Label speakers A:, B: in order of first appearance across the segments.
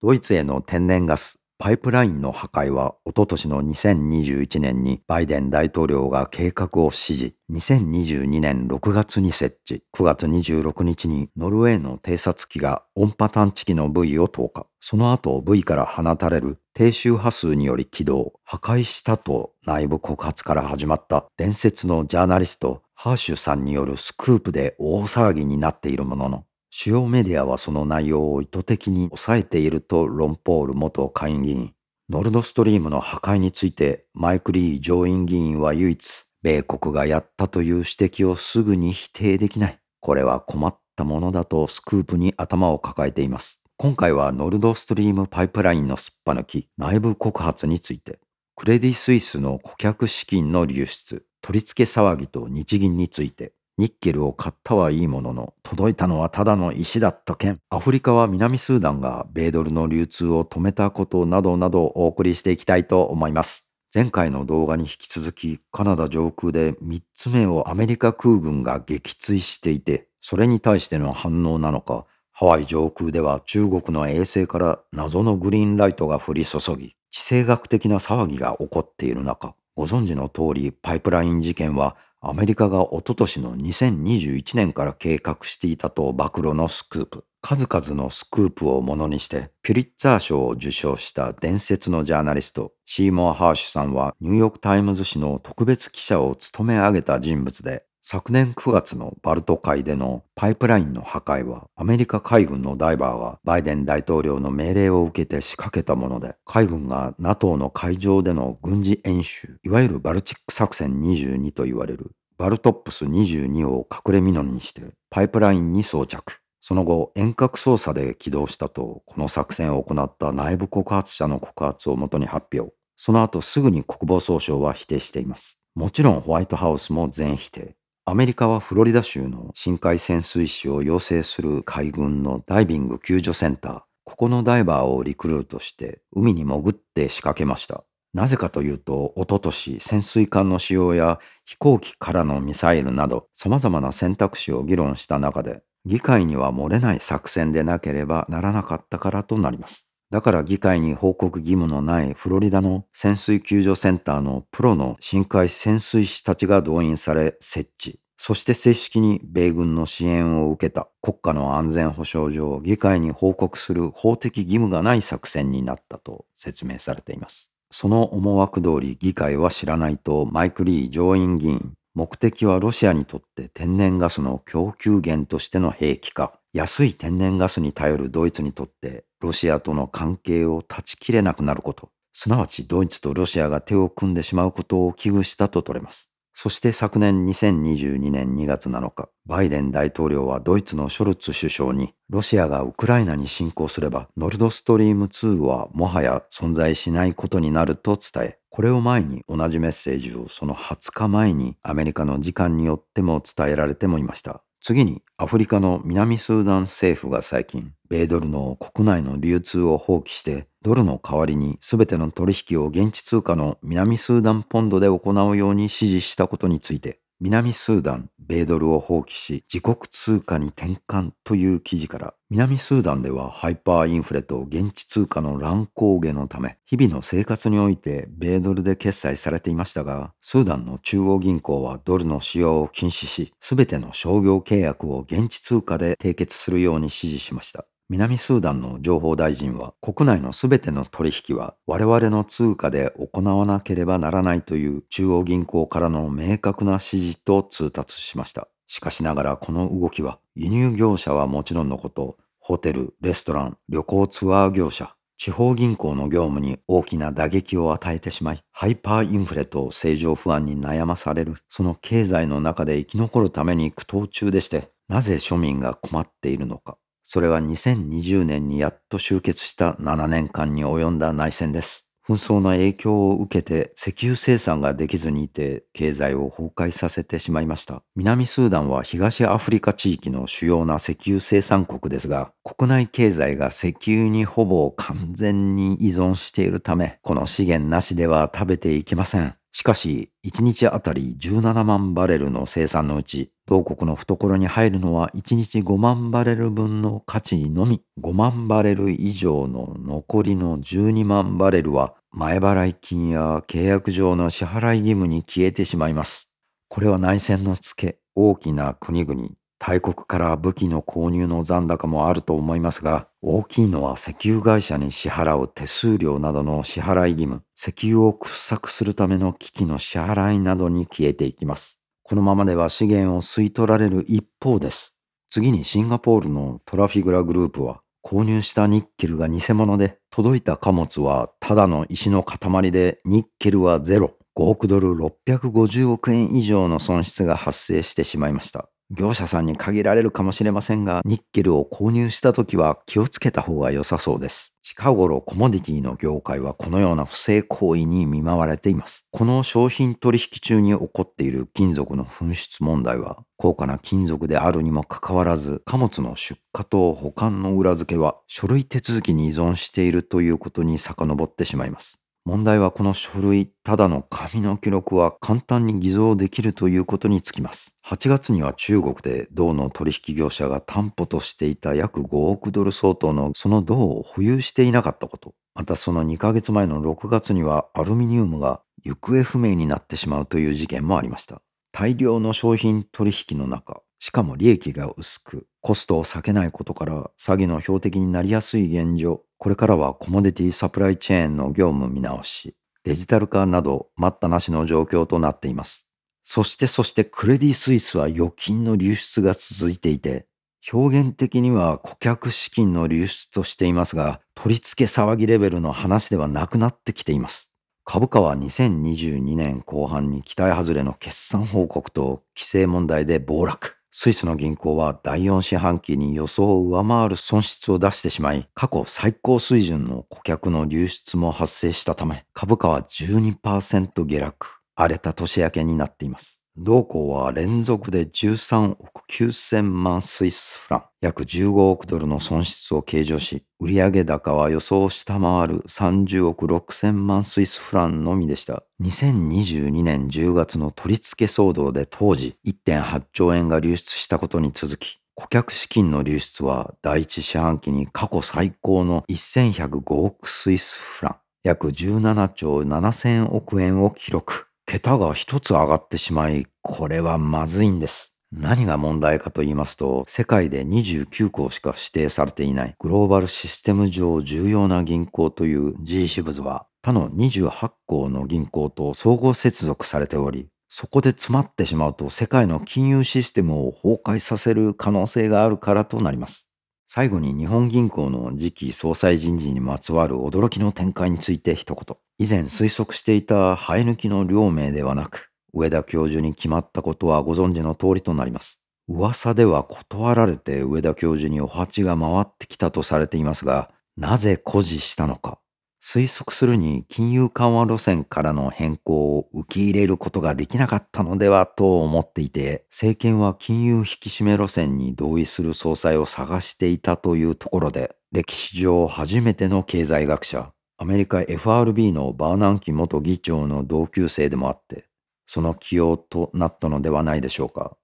A: ドイツへの天然ガスパイプラインの破壊はおととしの2021年にバイデン大統領が計画を指示2022年6月に設置9月26日にノルウェーの偵察機が音波探知機の部位を投下その後部位から放たれる低周波数により起動破壊したと内部告発から始まった伝説のジャーナリストハーシュさんによるスクープで大騒ぎになっているものの主要メディアはその内容を意図的に抑えているとロンポール元下院議員。ノルドストリームの破壊についてマイク・リー上院議員は唯一米国がやったという指摘をすぐに否定できない。これは困ったものだとスクープに頭を抱えています。今回はノルドストリームパイプラインのすっぱ抜き、内部告発について、クレディ・スイスの顧客資金の流出、取り付け騒ぎと日銀について、ニッケルを買ったはいいものの、届いたのはただの石だった件。アフリカは南スーダンが米ドルの流通を止めたことなどなどお送りしていきたいと思います。前回の動画に引き続き、カナダ上空で3つ目をアメリカ空軍が撃墜していて、それに対しての反応なのか、ハワイ上空では中国の衛星から謎のグリーンライトが降り注ぎ、地政学的な騒ぎが起こっている中、ご存知の通りパイプライン事件はアメリカがおととしの2021年から計画していたと暴露のスクープ。数々のスクープをものにして、ピュリッツァー賞を受賞した伝説のジャーナリスト、シーモア・ハーシュさんは、ニューヨーク・タイムズ紙の特別記者を務め上げた人物で、昨年9月のバルト海でのパイプラインの破壊はアメリカ海軍のダイバーがバイデン大統領の命令を受けて仕掛けたもので海軍が NATO の海上での軍事演習いわゆるバルチック作戦22と言われるバルトップス22を隠れみのにしてパイプラインに装着その後遠隔操作で起動したとこの作戦を行った内部告発者の告発をもとに発表その後すぐに国防総省は否定していますもちろんホワイトハウスも全否定アメリカはフロリダ州の深海潜水士を養成する海軍のダイビング救助センター、ここのダイバーをリクルートして海に潜って仕掛けました。なぜかというと、おととし潜水艦の使用や飛行機からのミサイルなど、様々な選択肢を議論した中で、議会には漏れない作戦でなければならなかったからとなります。だから議会に報告義務のないフロリダの潜水救助センターのプロの深海潜水士たちが動員され設置。そして正式に米軍の支援を受けた国家の安全保障上議会に報告する法的義務がない作戦になったと説明されています。その思惑通り議会は知らないとマイク・リー上院議員、目的はロシアにとって天然ガスの供給源としての兵器か、安い天然ガスに頼るドイツにとってロシアとの関係を断ち切れなくなること、すなわちドイツとロシアが手を組んでしまうことを危惧したと取れます。そして昨年2022年2月7日、バイデン大統領はドイツのショルツ首相に、ロシアがウクライナに侵攻すれば、ノルドストリーム2はもはや存在しないことになると伝え、これを前に同じメッセージをその20日前にアメリカの時間によっても伝えられてもいました。次にアフリカの南スーダン政府が最近、米ドルの国内の流通を放棄して、ドルの代わりに全ての取引を現地通貨の南スーダンポンドで行うように指示したことについて、南スーダン、米ドルを放棄し、自国通貨に転換という記事から、南スーダンではハイパーインフレと現地通貨の乱高下のため、日々の生活において米ドルで決済されていましたが、スーダンの中央銀行はドルの使用を禁止し、すべての商業契約を現地通貨で締結するように指示しました。南スーダンの情報大臣は国内のすべての取引は我々の通貨で行わなければならないという中央銀行からの明確な指示と通達しました。しかしながらこの動きは輸入業者はもちろんのこと、ホテル、レストラン、旅行ツアー業者、地方銀行の業務に大きな打撃を与えてしまい、ハイパーインフレと政情不安に悩まされる、その経済の中で生き残るために苦闘中でして、なぜ庶民が困っているのか。それは2020年にやっと終結した7年間に及んだ内戦です。紛争の影響を受けて石油生産ができずにいて経済を崩壊させてしまいました。南スーダンは東アフリカ地域の主要な石油生産国ですが、国内経済が石油にほぼ完全に依存しているため、この資源なしでは食べていけません。しかし、1日あたり17万バレルの生産のうち、同国の懐に入るのは1日5万バレル分の価値のみ、5万バレル以上の残りの12万バレルは、前払い金や契約上の支払い義務に消えてしまいます。これは内戦のつけ、大きな国々、大国から武器の購入の残高もあると思いますが、大きいのは石油会社に支払う手数料などの支払い義務、石油を掘削するための機器の支払いなどに消えていきます。このままでは資源を吸い取られる一方です。次にシンガポールのトラフィグラグループは、購入したニッケルが偽物で、届いた貨物はただの石の塊で、ニッケルはゼロ。5億ドル650億円以上の損失が発生してしまいました。業者さんに限られるかもしれませんが、ニッケルを購入した時は気をつけた方が良さそうです。近頃コモディティの業界はこのような不正行為に見舞われています。この商品取引中に起こっている金属の紛失問題は、高価な金属であるにもかかわらず、貨物の出荷と保管の裏付けは書類手続きに依存しているということに遡ってしまいます。問題はこの書類、ただの紙の記録は簡単に偽造できるということにつきます。8月には中国で銅の取引業者が担保としていた約5億ドル相当のその銅を保有していなかったこと。またその2ヶ月前の6月にはアルミニウムが行方不明になってしまうという事件もありました。大量の商品取引の中、しかも利益が薄く、コストを避けないことから詐欺の標的になりやすい現状、これからはコモディティサプライチェーンの業務見直し、デジタル化など待ったなしの状況となっています。そしてそしてクレディ・スイスは預金の流出が続いていて、表現的には顧客資金の流出としていますが、取り付け騒ぎレベルの話ではなくなってきています。株価は2022年後半に期待外れの決算報告と規制問題で暴落。スイスの銀行は第4四半期に予想を上回る損失を出してしまい、過去最高水準の顧客の流出も発生したため、株価は12%下落、荒れた年明けになっています。同行は連続で13億9000万スイスフラン、約15億ドルの損失を計上し、売上高は予想を下回る30億6000万スイスフランのみでした。2022年10月の取り付け騒動で当時1.8兆円が流出したことに続き、顧客資金の流出は第一四半期に過去最高の1105億スイスフラン、約17兆7000億円を記録。桁が一つ上がってしまい、これはまずいんです。何が問題かと言いますと、世界で29校しか指定されていないグローバルシステム上重要な銀行という G 支部図は他の28校の銀行と総合接続されており、そこで詰まってしまうと世界の金融システムを崩壊させる可能性があるからとなります。最後に日本銀行の次期総裁人事にまつわる驚きの展開について一言。以前推測していた生え抜きの両名ではなく、上田教授に決まったことはご存知の通りとなります。噂では断られて上田教授にお鉢が回ってきたとされていますが、なぜ誇示したのか、推測するに金融緩和路線からの変更を受け入れることができなかったのではと思っていて政権は金融引き締め路線に同意する総裁を探していたというところで歴史上初めての経済学者アメリカ FRB のバーナンキ元議長の同級生でもあってその起用となったのではないでしょうか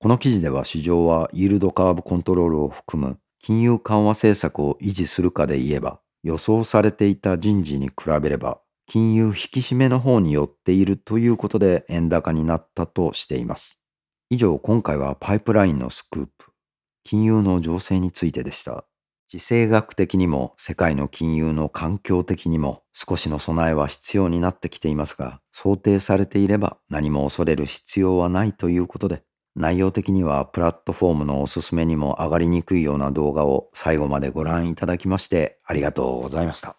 A: この記事では市場はイールドカーブコントロールを含む金融緩和政策を維持するかで言えば予想されていた人事に比べれば、金融引き締めの方に寄っているということで円高になったとしています。以上、今回はパイプラインのスクープ、金融の情勢についてでした。地政学的にも世界の金融の環境的にも少しの備えは必要になってきていますが、想定されていれば何も恐れる必要はないということで、内容的にはプラットフォームのおすすめにも上がりにくいような動画を最後までご覧いただきましてありがとうございました。